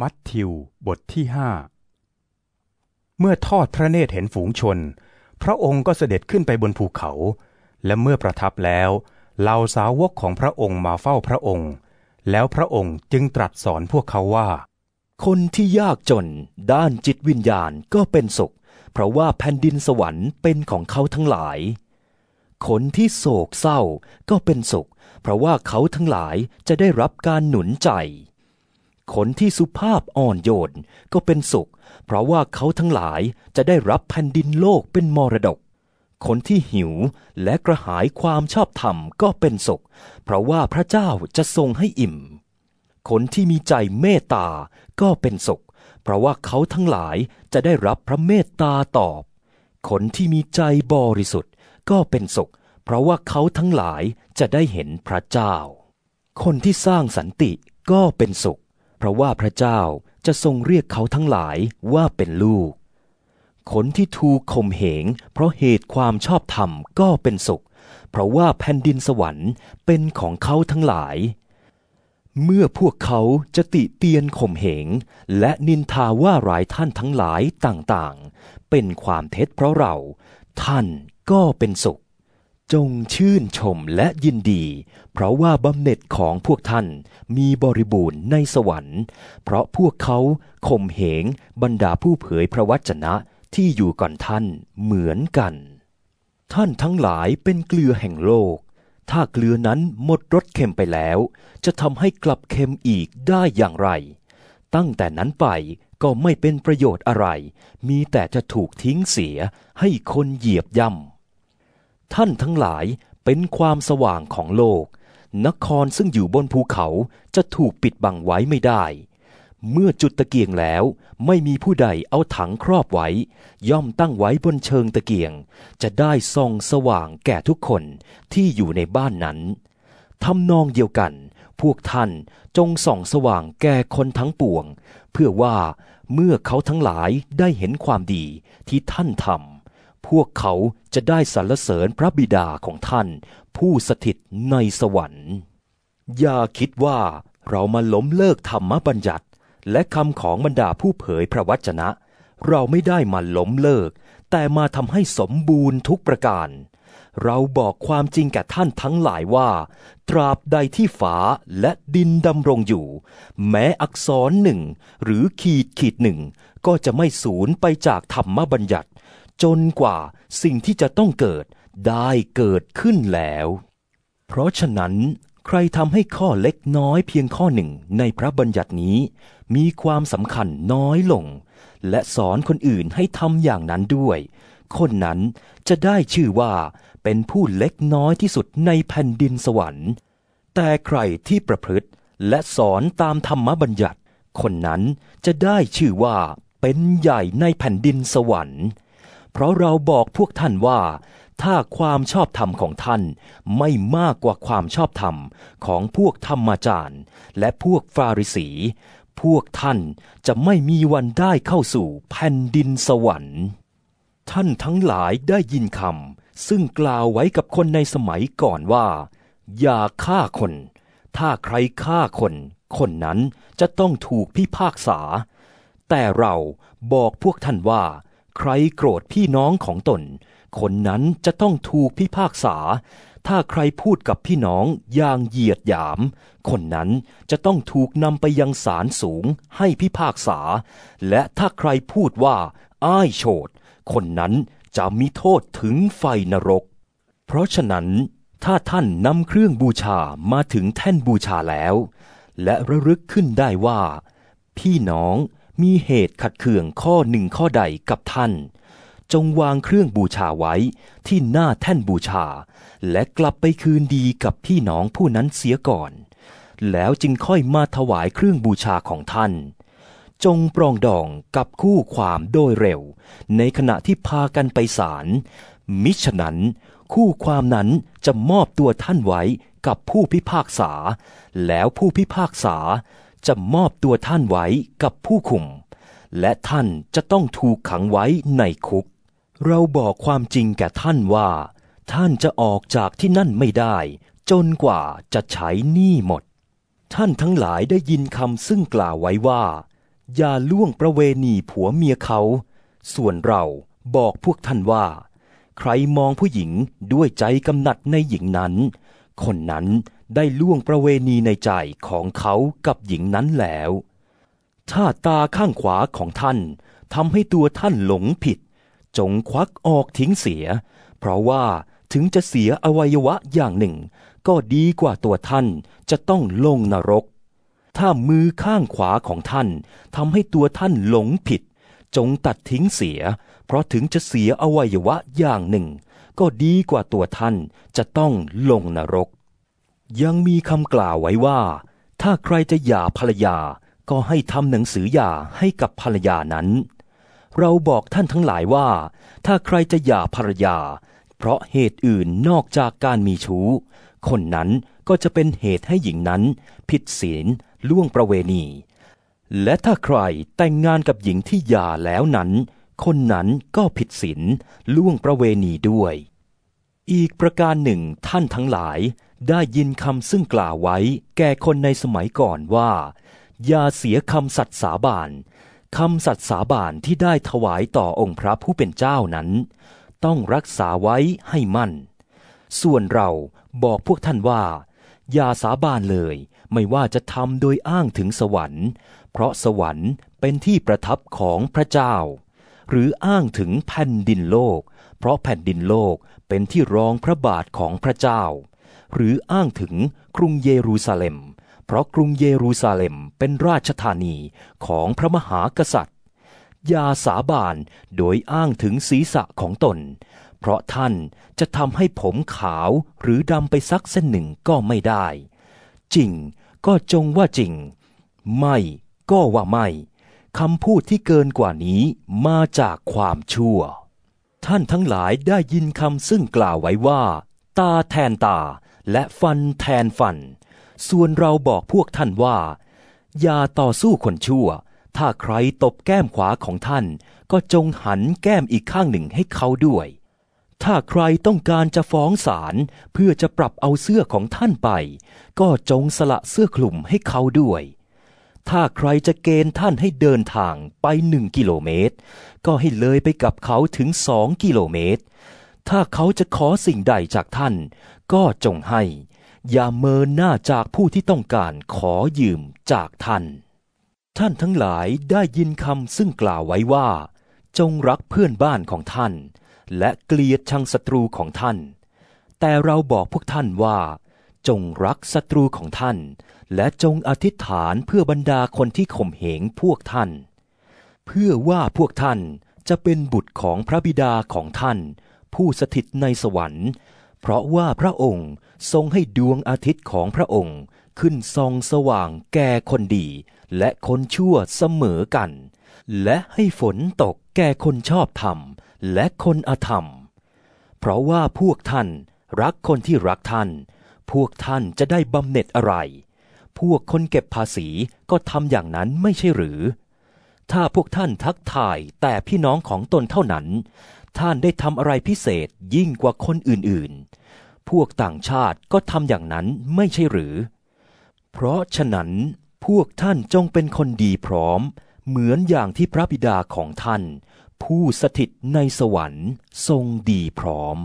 มัทธิวบทที่หเมื่อทอดพระเนตรเห็นฝูงชน พระองค์ก็เสด็จขึ้นไปบนภูเขา และเมื่อประทับแล้วเหล่าสาวกของพระองค์มาเฝ้าพระองค์ แล้วพระองค์จึงตรัสสอนพวกเขาว่า คนที่ยากจนด้านจิตวิญญาณก็เป็นสุข เพราะว่าแผ่นดินสวรรค์เป็นของเขาทั้งหลายคนที่โศกเศร้าก็เป็นสุข เพราะว่าเขาทั้งหลายจะได้รับการหนุนใจขนที่สุภาพอ่อนโยนก็เป็นสุข เพราะว่าเขาทั้งหลายจะได้รับแผ่นดินโลกเป็นมรดก คนที่หิวและกระหายความชอบธรรมก็เป็นสุข เพราะว่าพระเจ้าจะทรงให้อิ่ม คนที่มีใจเมตตาก็เป็นสุข เพราะว่าเขาทั้งหลายจะได้รับพระเมตตาตอบ คนที่มีใจบริสุทธิ์ก็เป็นสุข เพราะว่าเขาทั้งหลายจะได้เห็นพระเจ้า คนที่สร้างสันติก็เป็นสุขเพราะว่าพระเจ้าจะทรงเรียกเขาทั้งหลายว่าเป็นลูกคนที่ถูกข่มเหงเพราะเหตุความชอบธรรมก็เป็นสุข เพราะว่าแผ่นดินสวรรค์เป็นของเขาทั้งหลาย เมื่อพวกเขาจะติเตียนข่มเหงและนินทาว่าหลายท่านทั้งหลายต่าง ๆ เป็นความเท็จเพราะเราท่านก็เป็นสุขจงชื่นชมและยินดี เพราะว่าบำเหน็จของพวกท่านมีบริบูรณ์ในสวรรค์ เพราะพวกเขาข่มเหงบรรดาผู้เผยพระวจนะที่อยู่ก่อนท่านเหมือนกัน ท่านทั้งหลายเป็นเกลือแห่งโลก ถ้าเกลือนั้นหมดรสเค็มไปแล้ว จะทำให้กลับเค็มอีกได้อย่างไร ตั้งแต่นั้นไปก็ไม่เป็นประโยชน์อะไร มีแต่จะถูกทิ้งเสียให้คนเหยียบย่ำท่านทั้งหลายเป็นความสว่างของโลก นครซึ่งอยู่บนภูเขาจะถูกปิดบังไว้ไม่ได้ เมื่อจุดตะเกียงแล้วไม่มีผู้ใดเอาถังครอบไว้ย่อมตั้งไว้บนเชิงตะเกียงจะได้ส่องสว่างแก่ทุกคนที่อยู่ในบ้านนั้นทำนองเดียวกัน พวกท่านจงส่องสว่างแก่คนทั้งปวง เพื่อว่าเมื่อเขาทั้งหลายได้เห็นความดีที่ท่านทำพวกเขาจะได้สรรเสริญพระบิดาของท่าน ผู้สถิตในสวรรค์ อย่าคิดว่าเรามาล้มเลิกธรรมบัญญัติ และคำของบรรดาผู้เผยพระวจนะ เราไม่ได้มาล้มเลิก แต่มาทำให้สมบูรณ์ทุกประการ เราบอกความจริงแก่ท่านทั้งหลายว่า ตราบใดที่ฝาและดินดำรงอยู่ แม้อักษรหนึ่ง หรือขีดขีดหนึ่ง ก็จะไม่สูญไปจากธรรมบัญญัติจนกว่าสิ่งที่จะต้องเกิดได้เกิดขึ้นแล้ว เพราะฉะนั้นใครทำให้ข้อเล็กน้อยเพียงข้อหนึ่งในพระบัญญัตินี้ มีความสำคัญน้อยลง และสอนคนอื่นให้ทำอย่างนั้นด้วย คนนั้นจะได้ชื่อว่าเป็นผู้เล็กน้อยที่สุดในแผ่นดินสวรรค์ แต่ใครที่ประพฤติและสอนตามธรรมบัญญัติ คนนั้นจะได้ชื่อว่าเป็นใหญ่ในแผ่นดินสวรรค์เพราะเราบอกพวกท่านว่า ถ้าความชอบธรรมของท่านไม่มากกว่าความชอบธรรมของพวกธรรมาจารย์ และพวกฟาริสี พวกท่านจะไม่มีวันได้เข้าสู่แผ่นดินสวรรค์ ท่านทั้งหลายได้ยินคำซึ่งกล่าวไว้กับคนในสมัยก่อนว่า อย่าฆ่าคน ถ้าใครฆ่าคน คนนั้นจะต้องถูกพิพากษา แต่เราบอกพวกท่านว่าใครโกรธพี่น้องของตน คนนั้นจะต้องถูกพิพากษา ถ้าใครพูดกับพี่น้องอย่างเหยียดหยาม คนนั้นจะต้องถูกนำไปยังศาลสูงให้พิพากษา และถ้าใครพูดว่าอ้ายโฉด คนนั้นจะมีโทษถึงไฟนรก เพราะฉะนั้น ถ้าท่านนำเครื่องบูชามาถึงแท่นบูชาแล้ว และระลึกขึ้นได้ว่า พี่น้องมีเหตุขัดเคืองข้อหนึ่งข้อใดกับท่าน จงวางเครื่องบูชาไว้ที่หน้าแท่นบูชา และกลับไปคืนดีกับพี่น้องผู้นั้นเสียก่อน แล้วจึงค่อยมาถวายเครื่องบูชาของท่าน จงปรองดองกับคู่ความโดยเร็วในขณะที่พากันไปศาลมิฉะนั้นคู่ความนั้นจะมอบตัวท่านไว้กับผู้พิพากษา แล้วผู้พิพากษาจะมอบตัวท่านไว้กับผู้คุมและท่านจะต้องถูกขังไว้ในคุก เราบอกความจริงแก่ท่านว่า ท่านจะออกจากที่นั่นไม่ได้ จนกว่าจะใช้หนี้หมด ท่านทั้งหลายได้ยินคำซึ่งกล่าวไว้ว่า อย่าล่วงประเวณีผัวเมียเขา ส่วนเราบอกพวกท่านว่า ใครมองผู้หญิงด้วยใจกำหนัดในหญิงนั้น คนนั้นได้ล่วงประเวณีในใจของเขากับหญิงนั้นแล้ว ถ้าตาข้างขวาของท่านทำให้ตัวท่านหลงผิด จงควักออกทิ้งเสีย เพราะว่าถึงจะเสียอวัยวะอย่างหนึ่ง ก็ดีกว่าตัวท่านจะต้องลงนรก ถ้ามือข้างขวาของท่านทำให้ตัวท่านหลงผิด จงตัดทิ้งเสีย เพราะถึงจะเสียอวัยวะอย่างหนึ่ง ก็ดีกว่าตัวท่านจะต้องลงนรกยังมีคำกล่าวไว้ว่า ถ้าใครจะหย่าภรรยาก็ให้ทำหนังสือหย่าให้กับภรรยานั้น เราบอกท่านทั้งหลายว่า ถ้าใครจะหย่าภรรยา เพราะเหตุอื่นนอกจากการมีชู้ คนนั้นก็จะเป็นเหตุให้หญิงนั้น ผิดศีลล่วงประเวณี และถ้าใครแต่งงานกับหญิงที่หย่าแล้วนั้น คนนั้นก็ผิดศีลล่วงประเวณีด้วย อีกประการหนึ่งท่านทั้งหลายได้ยินคำซึ่งกล่าวไว้แก่คนในสมัยก่อนว่า อย่าเสียคำสัตย์สาบานคำสัตย์สาบานที่ได้ถวายต่อองค์พระผู้เป็นเจ้านั้น ต้องรักษาไว้ให้มั่น ส่วนเราบอกพวกท่านว่าอย่าสาบานเลยไม่ว่าจะทำโดยอ้างถึงสวรรค์ เพราะสวรรค์เป็นที่ประทับของพระเจ้า หรืออ้างถึงแผ่นดินโลก เพราะแผ่นดินโลกเป็นที่รองพระบาทของพระเจ้าหรืออ้างถึงกรุงเยรูซาเล็ม เพราะกรุงเยรูซาเล็มเป็นราชธานีของพระมหากษัตริย์ ยาสาบานโดยอ้างถึงศีรษะของตน เพราะท่านจะทำให้ผมขาวหรือดำไปสักเส้นหนึ่งก็ไม่ได้ จริงก็จงว่าจริง ไม่ก็ว่าไม่ คำพูดที่เกินกว่านี้มาจากความชั่ว ท่านทั้งหลายได้ยินคำซึ่งกล่าวไว้ว่า ตาแทนตาและฟันแทนฟัน ส่วนเราบอกพวกท่านว่า อย่าต่อสู้คนชั่ว ถ้าใครตบแก้มขวาของท่าน ก็จงหันแก้มอีกข้างหนึ่งให้เขาด้วย ถ้าใครต้องการจะฟ้องศาลเพื่อจะปรับเอาเสื้อของท่านไป ก็จงสละเสื้อคลุมให้เขาด้วย ถ้าใครจะเกณฑ์ท่านให้เดินทางไปหนึ่งกิโลเมตร ก็ให้เลยไปกับเขาถึงสองกิโลเมตรถ้าเขาจะขอสิ่งใดจากท่านก็จงให้ อย่าเมินหน้าจากผู้ที่ต้องการขอยืมจากท่าน ท่านทั้งหลายได้ยินคำซึ่งกล่าวไว้ว่า จงรักเพื่อนบ้านของท่าน และเกลียดชังศัตรูของท่าน แต่เราบอกพวกท่านว่า จงรักศัตรูของท่าน และจงอธิษฐานเพื่อบรรดาคนที่ข่มเหงพวกท่าน เพื่อว่าพวกท่านจะเป็นบุตรของพระบิดาของท่านผู้สถิตในสวรรค์ เพราะว่าพระองค์ทรงให้ดวงอาทิตย์ของพระองค์ขึ้นส่องสว่างแก่คนดี และคนชั่วเสมอกัน และให้ฝนตกแก่คนชอบธรรมและคนอธรรม เพราะว่าพวกท่าน รักคนที่รักท่าน พวกท่านจะได้บำเหน็จอะไร พวกคนเก็บภาษีก็ทำอย่างนั้นไม่ใช่หรือถ้าพวกท่านทักทายแต่พี่น้องของตนเท่านั้น ท่านได้ทำอะไรพิเศษยิ่งกว่าคนอื่นๆ พวกต่างชาติก็ทำอย่างนั้นไม่ใช่หรือ เพราะฉะนั้นพวกท่านจงเป็นคนดีพร้อม เหมือนอย่างที่พระบิดาของท่าน ผู้สถิตในสวรรค์ทรงดีพร้อม